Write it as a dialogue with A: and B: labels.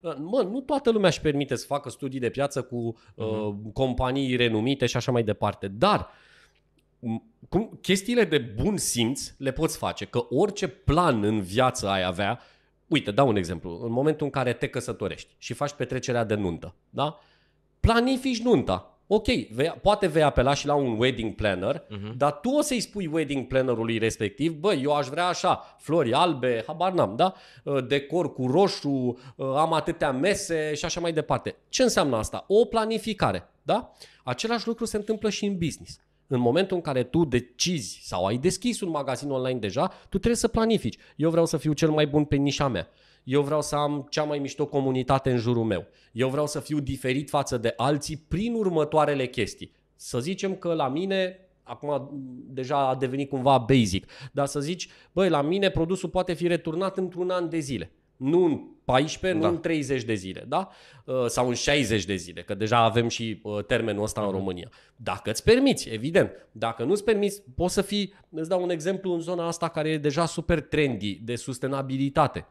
A: Mă, nu toată lumea își permite să facă studii de piață cu uh-huh. uh, mhm. companii renumite și așa mai departe, dar cum, chestiile de bun simț le poți face, că orice plan în viață ai avea, uite, dau un exemplu, în momentul în care te căsătorești și faci petrecerea de nuntă, da? planifici nunta, ok, vei, poate vei apela și la un wedding planner, uh-huh. dar tu o să-i spui wedding plannerului respectiv, bă, eu aș vrea așa, flori albe, habar n-am, da? Uh, decor cu roșu, uh, am atâtea mese și așa mai departe. Ce înseamnă asta? O planificare, da? Același lucru se întâmplă și în business. În momentul în care tu decizi sau ai deschis un magazin online deja, tu trebuie să planifici. Eu vreau să fiu cel mai bun pe nișa mea. Eu vreau să am cea mai mișto comunitate în jurul meu. Eu vreau să fiu diferit față de alții prin următoarele chestii. Să zicem că la mine acum deja a devenit cumva basic, dar să zici, băi, la mine produsul poate fi returnat într-un an de zile nu în 14, da. nu în 30 de zile, da? Uh, sau în 60 de zile, că deja avem și uh, termenul ăsta în mhm. România. Dacă îți permiți, evident. Dacă nu îți permiți, poți să fii, îți dau un exemplu în zona asta care e deja super trendy de sustenabilitate.